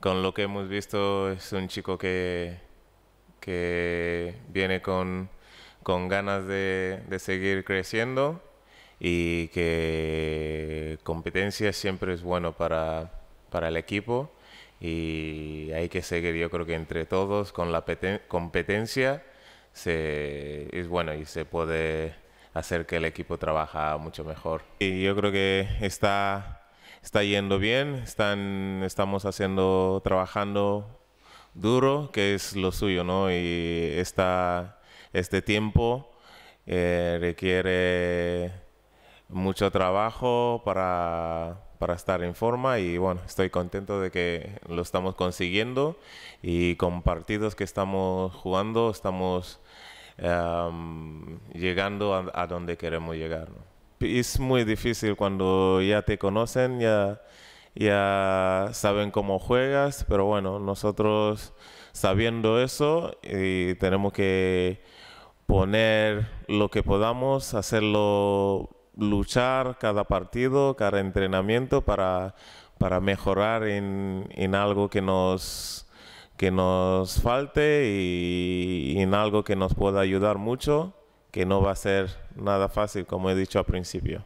con lo que hemos visto es un chico que, que viene con, ganas de, seguir creciendo y que competencia siempre es bueno para, el equipo y hay que seguir yo creo que entre todos con la competencia se, es bueno y se puede hacer que el equipo trabaja mucho mejor. Y yo creo que está está yendo bien, están, estamos haciendo, trabajando duro, que es lo suyo, ¿no? Y este tiempo eh, requiere mucho trabajo para, estar en forma y bueno, estoy contento de que lo estamos consiguiendo y con partidos que estamos jugando estamos llegando a, a, donde queremos llegar. ¿no? es muy difícil cuando ya te conocen, ya, ya saben cómo juegas, pero bueno, nosotros sabiendo eso y eh, tenemos que poner lo que podamos, hacerlo luchar cada partido, cada entrenamiento para, mejorar en, algo que nos, que nos falte y en algo que nos pueda ayudar mucho que no va a ser nada fácil, como he dicho al principio.